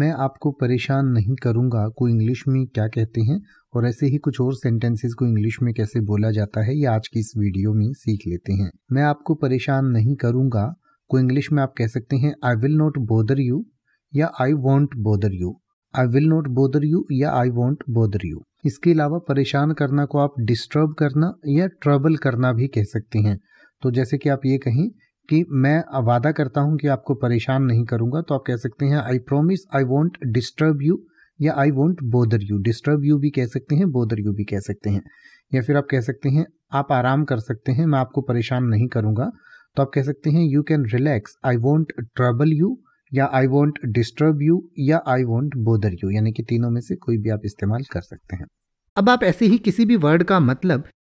मैं आपको परेशान नहीं करूँगा को इंग्लिश में क्या कहते हैं और ऐसे ही कुछ और सेंटेंसेस को इंग्लिश में कैसे बोला जाता है ये आज की इस वीडियो में सीख लेते हैं मैं आपको परेशान नहीं करूंगा को इंग्लिश में आप कह सकते हैं I will not bother you या I won't bother you I will not bother you या आई वॉन्ट बोदर यू इसके अलावा परेशान करना को आप डिस्टर्ब करना या ट्रबल करना भी कह सकते हैं तो जैसे कि आप ये कहें कि मैं वादा करता हूँ कि आपको परेशान नहीं करूंगा तो आप कह सकते हैं I promise I won't disturb you या I won't bother you disturb you भी कह सकते हैं बोदर यू भी कह सकते हैं या फिर आप कह सकते हैं आप आराम कर सकते हैं मैं आपको परेशान नहीं करूंगा तो आप कह सकते हैं you can relax I won't trouble you या आई वॉन्ट डिस्टर्ब यू या आई वॉन्ट बोदर यू यानी कि तीनों में से कोई भी आप इस्तेमाल कर सकते हैं अब आप ऐसे ही किसी भी वर्ड का मतलब